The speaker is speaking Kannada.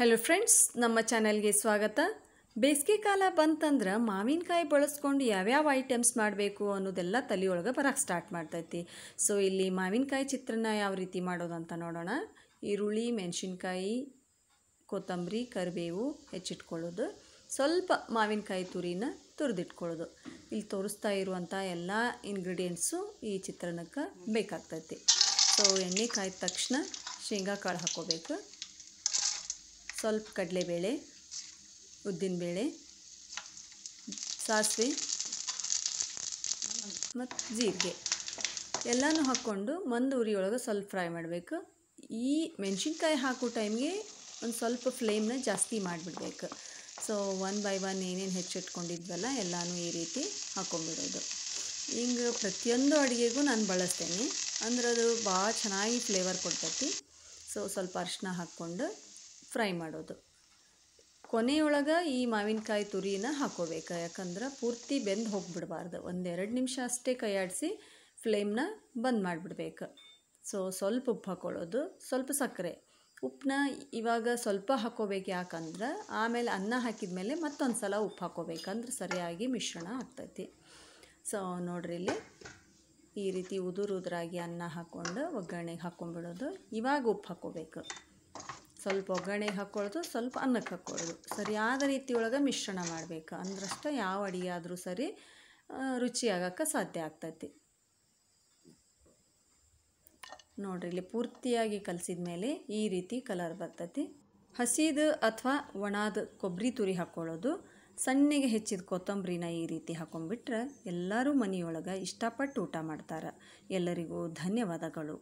ಹಲೋ ಫ್ರೆಂಡ್ಸ್ ನಮ್ಮ ಚಾನೆಲ್ಗೆ ಸ್ವಾಗತ ಬೇಸಿಗೆ ಕಾಲ ಬಂತಂದ್ರೆ ಮಾವಿನಕಾಯಿ ಬಳಸ್ಕೊಂಡು ಯಾವ್ಯಾವ ಐಟಮ್ಸ್ ಮಾಡಬೇಕು ಅನ್ನೋದೆಲ್ಲ ತಲೆಯೊಳಗೆ ಬರೋಕ್ಕೆ ಸ್ಟಾರ್ಟ್ ಮಾಡ್ತೈತಿ ಸೊ ಇಲ್ಲಿ ಮಾವಿನಕಾಯಿ ಚಿತ್ರನ ಯಾವ ರೀತಿ ಮಾಡೋದಂತ ನೋಡೋಣ ಈರುಳ್ಳಿ ಮೆಣಸಿನ್ಕಾಯಿ ಕೊತ್ತಂಬರಿ ಕರಿಬೇವು ಹೆಚ್ಚಿಟ್ಕೊಳ್ಳೋದು ಸ್ವಲ್ಪ ಮಾವಿನಕಾಯಿ ತುರಿನ ತುರಿದಿಟ್ಕೊಳ್ಳೋದು ಇಲ್ಲಿ ತೋರಿಸ್ತಾ ಇರುವಂಥ ಎಲ್ಲ ಇಂಗ್ರೀಡಿಯೆಂಟ್ಸು ಈ ಚಿತ್ರಾನ್ನಕ್ಕೆ ಬೇಕಾಗ್ತೈತಿ ಸೊ ಎಣ್ಣೆ ಕಾಯ್ದ ತಕ್ಷಣ ಶೇಂಗಾ ಕಾಳು ಹಾಕೋಬೇಕು ಸ್ವಲ್ಪ ಕಡಲೆಬೇಳೆ ಉದ್ದಿನಬೇಳೆ ಸಾಸಿವೆ ಮತ್ತು ಜೀರಿಗೆ ಎಲ್ಲನೂ ಹಾಕ್ಕೊಂಡು ಮಂದು ಉರಿಯೊಳಗೆ ಸ್ವಲ್ಪ ಫ್ರೈ ಮಾಡಬೇಕು ಈ ಮೆಣಸಿನ್ಕಾಯಿ ಹಾಕೋ ಟೈಮ್ಗೆ ಒಂದು ಸ್ವಲ್ಪ ಫ್ಲೇಮ್ನ ಜಾಸ್ತಿ ಮಾಡಿಬಿಡ್ಬೇಕು ಸೊ ಒನ್ ಬೈ ಒನ್ ಏನೇನು ಹೆಚ್ಚಿಟ್ಕೊಂಡಿದ್ವಲ್ಲ ಎಲ್ಲಾನು ಈ ರೀತಿ ಹಾಕ್ಕೊಂಬಿಡೋದು ಹಿಂಗೆ ಪ್ರತಿಯೊಂದು ಅಡುಗೆಗೂ ನಾನು ಬಳಸ್ತೇನೆ ಅಂದ್ರೆ ಅದು ಭಾಳ ಚೆನ್ನಾಗಿ ಫ್ಲೇವರ್ ಕೊಡ್ತೈತಿ ಸೊ ಸ್ವಲ್ಪ ಅರ್ಶಿನ ಹಾಕ್ಕೊಂಡು ಫ್ರೈ ಮಾಡೋದು ಕೊನೆಯೊಳಗೆ ಈ ಮಾವಿನಕಾಯಿ ತುರಿನ ಹಾಕೋಬೇಕು ಯಾಕಂದ್ರೆ ಪೂರ್ತಿ ಬೆಂದು ಹೋಗಿಬಿಡಬಾರ್ದು ಒಂದೆರಡು ನಿಮಿಷ ಅಷ್ಟೇ ಕೈಯಾಡಿಸಿ ಫ್ಲೇಮ್ನ ಬಂದ್ ಮಾಡಿಬಿಡ್ಬೇಕು ಸೊ ಸ್ವಲ್ಪ ಉಪ್ಪು ಹಾಕೊಳ್ಳೋದು ಸ್ವಲ್ಪ ಸಕ್ಕರೆ ಉಪ್ಪನ್ನ ಇವಾಗ ಸ್ವಲ್ಪ ಹಾಕೋಬೇಕು ಯಾಕಂದ್ರೆ ಆಮೇಲೆ ಅನ್ನ ಹಾಕಿದ ಮೇಲೆ ಮತ್ತೊಂದು ಸಲ ಉಪ್ಪು ಹಾಕೋಬೇಕಂದ್ರೆ ಸರಿಯಾಗಿ ಮಿಶ್ರಣ ಆಗ್ತೈತಿ ಸೊ ನೋಡ್ರಿ ಇಲ್ಲಿ ಈ ರೀತಿ ಉದುರು ಉದುರಾಗಿ ಅನ್ನ ಹಾಕ್ಕೊಂಡು ಒಗ್ಗರಣೆಗೆ ಹಾಕ್ಕೊಂಡ್ಬಿಡೋದು ಇವಾಗ ಉಪ್ಪು ಹಾಕೋಬೇಕು ಸ್ವಲ್ಪ ಒಗ್ಗರಣೆಗೆ ಹಾಕ್ಕೊಳ್ಳೋದು ಸ್ವಲ್ಪ ಅನ್ನಕ್ಕೆ ಹಾಕ್ಕೊಳ್ಳೋದು ಸರಿಯಾದ ರೀತಿಯೊಳಗೆ ಮಿಶ್ರಣ ಮಾಡಬೇಕು ಅಂದ್ರಷ್ಟು ಯಾವ ಅಡಿಗೆ ಆದರೂ ಸರಿ ರುಚಿಯಾಗಕ್ಕೆ ಸಾಧ್ಯ ಆಗ್ತೈತಿ ನೋಡ್ರಿ ಇಲ್ಲಿ ಪೂರ್ತಿಯಾಗಿ ಕಲಸಿದ ಮೇಲೆ ಈ ರೀತಿ ಕಲರ್ ಬರ್ತೈತಿ ಹಸಿದು ಅಥವಾ ಒಣಾದ ಕೊಬ್ಬರಿ ತುರಿ ಹಾಕ್ಕೊಳ್ಳೋದು ಸಣ್ಣಗೆ ಹೆಚ್ಚಿದ ಕೊತ್ತಂಬರಿನ ಈ ರೀತಿ ಹಾಕೊಂಡ್ಬಿಟ್ರೆ ಎಲ್ಲರೂ ಮನೆಯೊಳಗೆ ಇಷ್ಟಪಟ್ಟು ಊಟ ಮಾಡ್ತಾರೆ ಎಲ್ಲರಿಗೂ ಧನ್ಯವಾದಗಳು